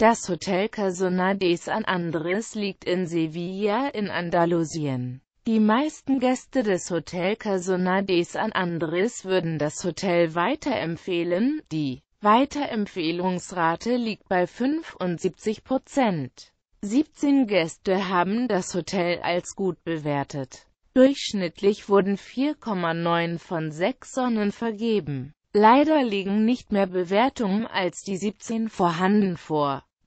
Das Hotel Casona de San Andres liegt in Sevilla in Andalusien. Die meisten Gäste des Hotel Casona de San Andres würden das Hotel weiterempfehlen, die Weiterempfehlungsrate liegt bei 75 Prozent. 17 Gäste haben das Hotel als gut bewertet. Durchschnittlich wurden 4,9 von 6 Sonnen vergeben. Leider liegen nicht mehr Bewertungen als die 17 vorhanden vor.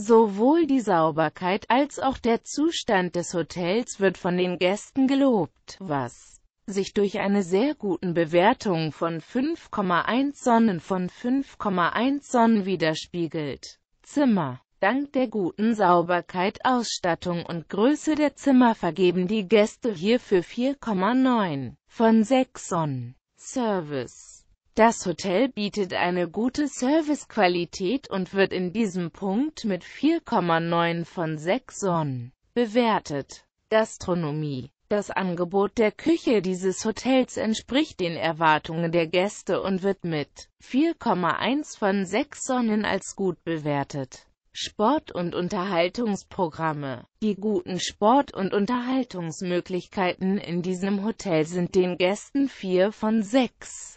Sowohl die Sauberkeit als auch der Zustand des Hotels wird von den Gästen gelobt, was sich durch eine sehr guten Bewertung von 5,1 Sonnen von 5,1 Sonnen widerspiegelt. Zimmer Dank der guten Sauberkeit, Ausstattung und Größe der Zimmer vergeben die Gäste hierfür 4,9 von 6 Sonnen. Service das Hotel bietet eine gute Servicequalität und wird in diesem Punkt mit 4,9 von 6 Sonnen bewertet. Gastronomie Das Angebot der Küche dieses Hotels entspricht den Erwartungen der Gäste und wird mit 4,1 von 6 Sonnen als gut bewertet. Sport- und Unterhaltungsprogramme. Die guten Sport- und Unterhaltungsmöglichkeiten in diesem Hotel sind den Gästen 4 von 6